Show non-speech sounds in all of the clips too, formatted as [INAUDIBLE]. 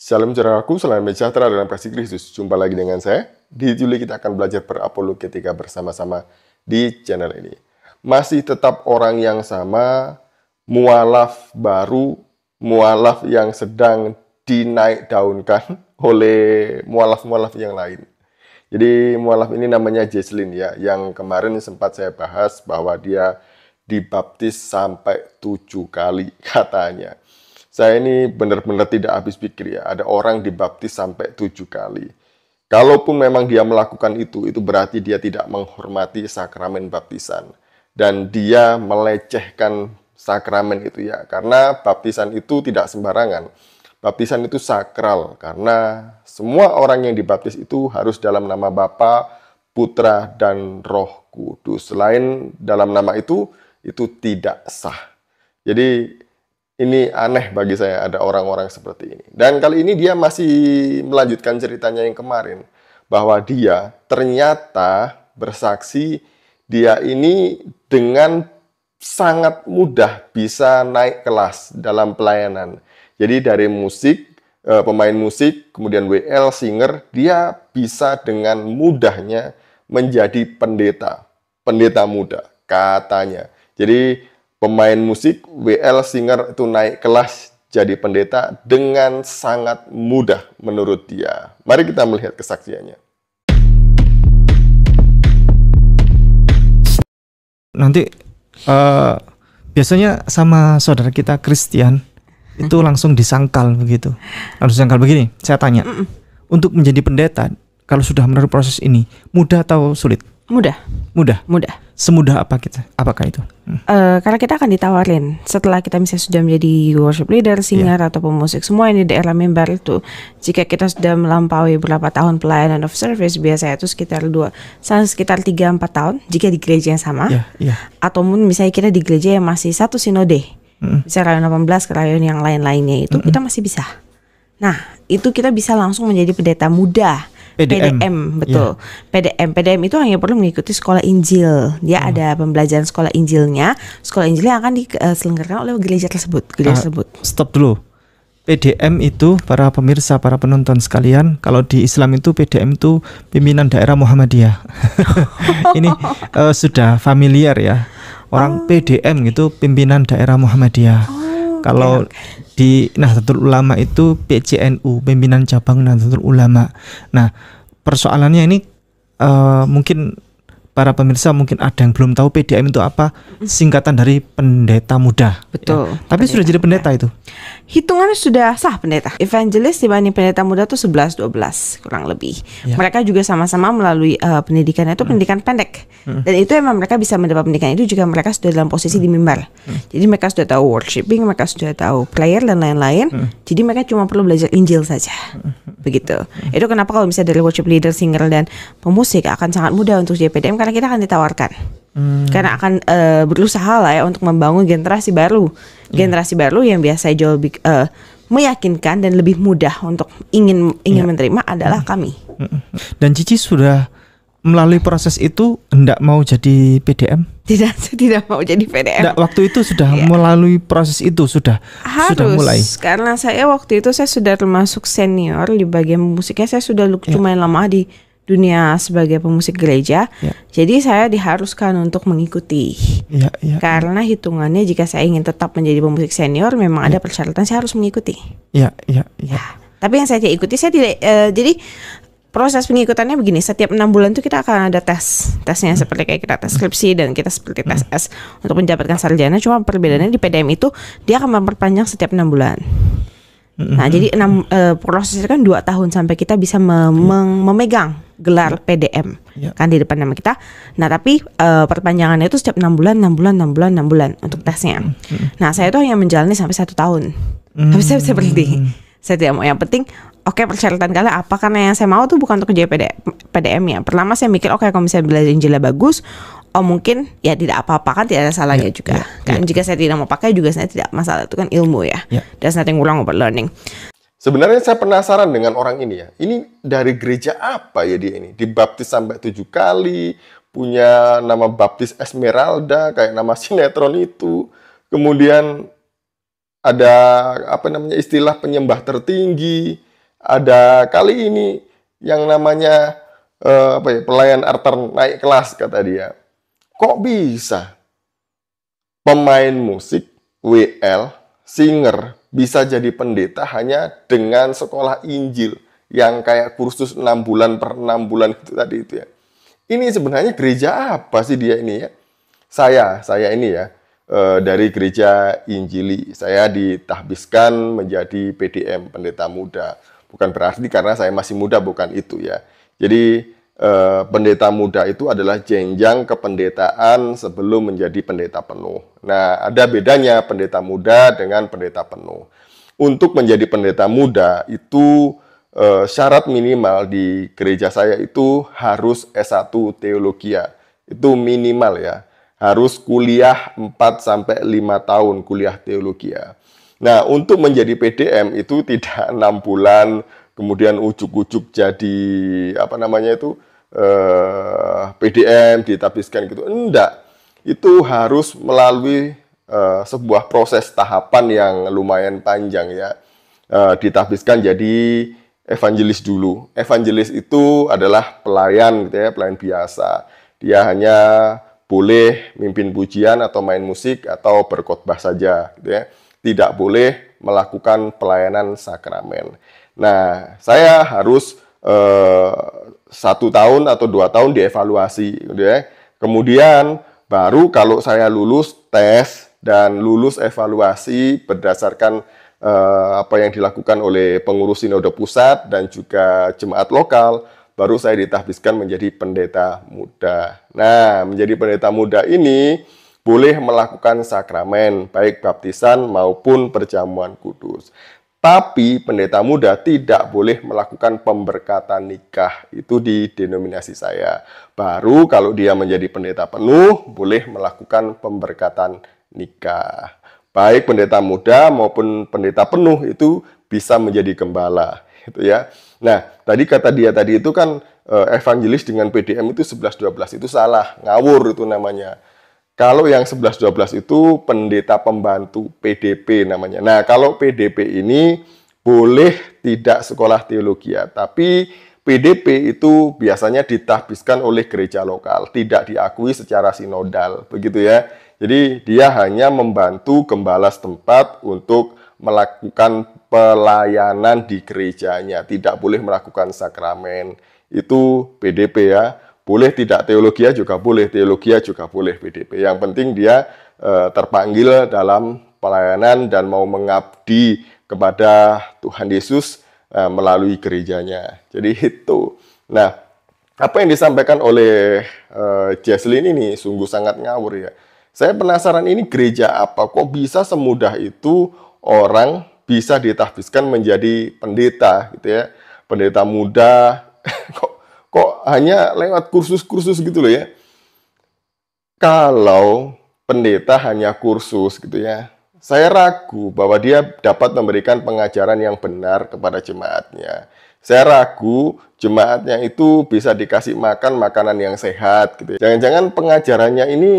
Salam saudaraku, salam sejahtera dalam kasih Kristus. Jumpa lagi dengan saya. Di Juli kita akan belajar per berapologetika bersama-sama di channel ini. Masih tetap orang yang sama, mualaf baru, mualaf yang sedang dinaik daunkan [LAUGHS] oleh mualaf-mualaf yang lain. Jadi mualaf ini namanya Jesslyn ya, yang kemarin sempat saya bahas bahwa dia dibaptis sampai tujuh kali [LAUGHS] katanya. Saya ini benar-benar tidak habis pikir ya. Ada orang dibaptis sampai tujuh kali. Kalaupun memang dia melakukan itu, itu berarti dia tidak menghormati sakramen baptisan. Dan dia melecehkan sakramen itu ya. Karena baptisan itu tidak sembarangan. Baptisan itu sakral karena semua orang yang dibaptis itu harus dalam nama Bapa, Putra, dan Roh Kudus. Selain dalam nama itu, itu tidak sah. Jadi ini aneh bagi saya ada orang-orang seperti ini. Dan kali ini dia masih melanjutkan ceritanya yang kemarin bahwa dia ternyata bersaksi dia ini dengan sangat mudah bisa naik kelas dalam pelayanan. Jadi dari musik, eh, pemain musik, kemudian WL, singer, dia bisa dengan mudahnya menjadi pendeta, pendeta muda katanya. Jadi pemain musik, WL singer itu naik kelas jadi pendeta dengan sangat mudah menurut dia. Mari kita melihat kesaksiannya. Nanti uh, biasanya sama saudara kita Christian itu langsung disangkal begitu. Langsung disangkal begini, saya tanya. Mm -mm. Untuk menjadi pendeta, kalau sudah menaruh proses ini, mudah atau sulit? Mudah. Mudah. Mudah semudah apa kita apakah itu hmm. uh, karena kita akan ditawarin setelah kita misalnya sudah menjadi worship leader iya. singer yeah. atau pemusik semua ini di era member itu jika kita sudah melampaui berapa tahun pelayanan of service biasanya itu sekitar dua sekitar tiga empat tahun jika di gereja yang sama yeah, yeah. ataupun misalnya kita di gereja yang masih satu sinode mm. bisa rayon 18 ke rayon yang lain-lainnya itu -hmm. kita masih bisa nah itu kita bisa langsung menjadi pendeta muda PDM, PDM betul. Yeah. PDM, PDM itu hanya perlu mengikuti sekolah Injil. Dia hmm. ada pembelajaran sekolah Injilnya. Sekolah Injilnya akan diselenggarakan eh, oleh gereja tersebut. Gereja uh, tersebut. Stop dulu. PDM itu para pemirsa, para penonton sekalian, kalau di Islam itu PDM itu pimpinan daerah Muhammadiyah. [LAUGHS] Ini uh, sudah familiar ya. Orang oh. PDM itu pimpinan daerah Muhammadiyah. Oh, kalau okay di Nahdlatul Ulama itu PCNU pimpinan cabang Nahdlatul Ulama. Nah, persoalannya ini uh, mungkin para pemirsa mungkin ada yang belum tahu PDM itu apa singkatan dari pendeta muda betul ya. tapi pendeta sudah jadi pendeta muda. itu hitungannya sudah sah pendeta evangelis dibanding pendeta muda sebelas 11 12 kurang lebih ya. mereka juga sama-sama melalui uh, eh, pendidikannya itu hmm. pendidikan pendek hmm. dan itu emang mereka bisa mendapat pendidikan itu juga mereka sudah dalam posisi hmm. di mimbar hmm. jadi mereka sudah tahu worshiping mereka sudah tahu player dan lain-lain hmm. jadi mereka cuma perlu belajar Injil saja hmm. begitu hmm. itu kenapa kalau misalnya dari worship leader singer dan pemusik akan sangat mudah untuk jadi PDM karena karena kita akan ditawarkan. Hmm. Karena akan uh, berusaha lah ya untuk membangun generasi baru, iya. generasi yeah. baru yang biasa jauh lebih uh, meyakinkan dan lebih mudah untuk ingin ingin yeah. menerima adalah hmm. kami. Hmm, hmm, hmm. Dan Cici sudah melalui proses itu [LAUGHS] tidak mau jadi PDM? Tidak, tidak mau jadi PDM. Nggak, waktu itu sudah yeah. melalui proses itu sudah Harus, sudah mulai. Karena saya waktu itu saya sudah termasuk senior di bagian musiknya. Saya sudah yeah. lumayan lama di dunia sebagai pemusik gereja. Yeah. Jadi saya diharuskan untuk mengikuti. Yeah, yeah, Karena yeah. hitungannya jika saya ingin tetap menjadi pemusik senior memang yeah. ada ya. persyaratan saya harus mengikuti. Ya, ya, ya. ya tapi yang saya ikuti saya tidak uh, jadi proses pengikutannya begini setiap enam bulan itu kita akan ada tes tesnya hmm. seperti kayak kita tes skripsi dan kita seperti tes hmm. S untuk mendapatkan sarjana cuma perbedaannya di PDM itu dia akan memperpanjang setiap enam bulan nah hmm. jadi enam uh, prosesnya kan dua tahun sampai kita bisa mem memegang gelar ya. PDM ya. kan di depan nama kita. Nah tapi uh, perpanjangannya itu setiap enam bulan, enam bulan, enam bulan, enam bulan untuk tesnya. Hmm. hmm. Nah saya itu hanya menjalani sampai satu tahun. Hmm. Habis saya saya berhenti. Saya tidak mau. Yang penting oke okay, persyaratan kalian apa karena yang saya mau tuh bukan untuk kerja PD, PDM ya. Pertama saya mikir oke okay, kalau misalnya belajar Injil bagus, oh mungkin ya tidak apa-apa kan tidak ada salahnya yeah, juga yeah, kan yeah. jika saya tidak mau pakai juga saya tidak masalah itu kan ilmu ya yeah. there's nothing wrong about learning Sebenarnya saya penasaran dengan orang ini ya. Ini dari gereja apa ya dia ini? Dibaptis sampai tujuh kali, punya nama baptis Esmeralda, kayak nama [LAUGHS] sinetron itu. Kemudian ada apa namanya istilah penyembah tertinggi. Ada kali ini yang namanya eh, apa ya pelayan arter naik kelas kata dia. Kok bisa pemain musik, WL, singer, bisa jadi pendeta hanya dengan sekolah Injil yang kayak kursus 6 bulan per 6 bulan itu tadi itu ya. Ini sebenarnya gereja apa sih dia ini ya? Saya, saya ini ya, eh, dari gereja Injili. Saya ditahbiskan menjadi PDM, pendeta muda. Bukan berarti karena saya masih muda, bukan itu ya. Jadi eh, pendeta muda itu adalah jenjang kependetaan sebelum menjadi pendeta penuh. Nah, ada bedanya pendeta muda dengan pendeta penuh. Untuk menjadi pendeta muda itu eh, syarat minimal di gereja saya itu harus S1 ya Itu minimal ya. Harus kuliah 4 sampai 5 tahun kuliah teologi ya. Nah, untuk menjadi PDM itu [LAUGHS] tidak enam bulan kemudian ujuk-ujuk jadi apa namanya itu eh, PDM ditabiskan gitu. Enggak. Itu harus melalui eh, sebuah proses tahapan yang lumayan panjang ya. Eh, ditabiskan jadi evangelis dulu. Evangelis itu adalah pelayan gitu ya, pelayan biasa. Dia hanya boleh mimpin pujian atau main musik atau berkhotbah saja gitu ya. Tidak boleh melakukan pelayanan sakramen. Nah, saya harus eh, satu tahun atau dua tahun dievaluasi gitu ya. Kemudian baru kalau saya lulus tes dan lulus evaluasi berdasarkan eh, apa yang dilakukan oleh pengurus sinode pusat dan juga jemaat lokal, baru saya ditahbiskan menjadi pendeta muda. Nah, menjadi pendeta muda ini boleh melakukan sakramen, baik baptisan maupun perjamuan kudus. Tapi pendeta muda tidak boleh melakukan pemberkatan nikah. Itu di denominasi saya. Baru kalau dia menjadi pendeta penuh, boleh melakukan pemberkatan nikah. Baik pendeta muda maupun pendeta penuh itu bisa menjadi gembala, itu ya. Nah, tadi kata dia tadi itu kan eh, evangelis dengan PDM itu 11 12 itu salah, ngawur itu namanya. Kalau yang 11-12 itu pendeta pembantu PDP namanya. Nah, kalau PDP ini boleh tidak sekolah teologi ya, tapi PDP itu biasanya ditahbiskan oleh gereja lokal, tidak diakui secara sinodal, begitu ya. Jadi dia hanya membantu gembala setempat untuk melakukan pelayanan di gerejanya, tidak boleh melakukan sakramen. Itu PDP ya. Boleh tidak teologia juga boleh, teologia juga boleh PDP. Yang penting dia eh, terpanggil dalam pelayanan dan mau mengabdi kepada Tuhan Yesus eh, melalui gerejanya. Jadi itu. Nah, apa yang disampaikan oleh eh, Jesslyn ini sungguh sangat ngawur ya. Saya penasaran ini gereja apa kok bisa semudah itu orang bisa ditahbiskan menjadi pendeta gitu ya pendeta muda [LAUGHS] kok kok hanya lewat kursus-kursus gitu loh ya. Kalau pendeta hanya kursus gitu ya, saya ragu bahwa dia dapat memberikan pengajaran yang benar kepada jemaatnya. Saya ragu jemaatnya itu bisa dikasih makan makanan yang sehat gitu. Ya. Jangan-jangan pengajarannya ini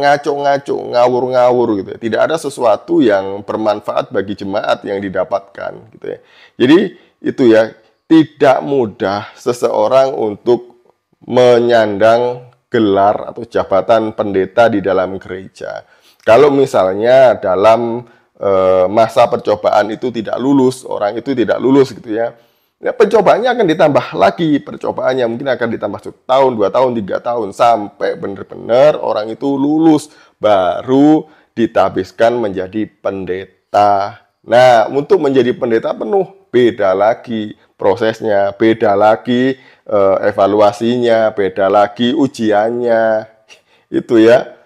ngaco-ngaco, ngawur-ngawur gitu. Ya. Tidak ada sesuatu yang bermanfaat bagi jemaat yang didapatkan gitu ya. Jadi itu ya tidak mudah seseorang untuk menyandang gelar atau jabatan pendeta di dalam gereja. Kalau misalnya dalam e, masa percobaan itu tidak lulus, orang itu tidak lulus gitu ya. Ya, pencobaannya akan ditambah lagi, percobaannya mungkin akan ditambah tahun, dua tahun, tiga tahun, sampai benar-benar orang itu lulus, baru ditabiskan menjadi pendeta. Nah, untuk menjadi pendeta penuh, beda lagi prosesnya, beda lagi eh, evaluasinya, beda lagi ujiannya. [LAUGHS] Itu ya.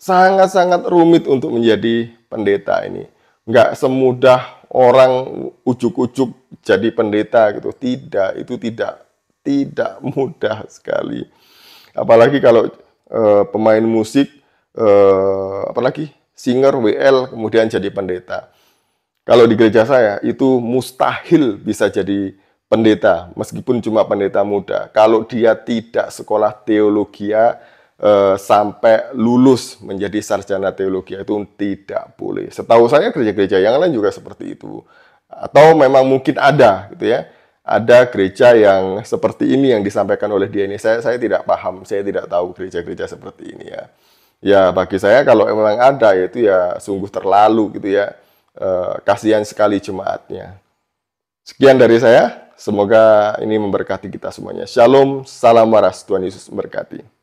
Sangat-sangat rumit untuk menjadi pendeta ini. Nggak semudah orang ujuk-ujuk jadi pendeta gitu. Tidak, itu tidak tidak [LAUGHS] mudah sekali. Apalagi kalau eh, pemain musik eh, apalagi singer WL kemudian jadi pendeta. Kalau di gereja saya itu mustahil bisa jadi pendeta, meskipun cuma pendeta muda, kalau dia tidak sekolah teologi eh, sampai lulus menjadi sarjana teologi itu tidak boleh. Setahu saya gereja-gereja yang lain juga seperti itu. Atau memang mungkin ada gitu ya. Ada gereja yang seperti ini yang disampaikan oleh dia ini. Saya saya tidak paham, saya tidak tahu gereja-gereja seperti ini ya. Ya bagi saya kalau memang ada itu ya sungguh terlalu gitu ya. Eh, kasihan sekali jemaatnya. Sekian dari saya. Semoga ini memberkati kita semuanya. Shalom, salam waras. Tuhan Yesus memberkati.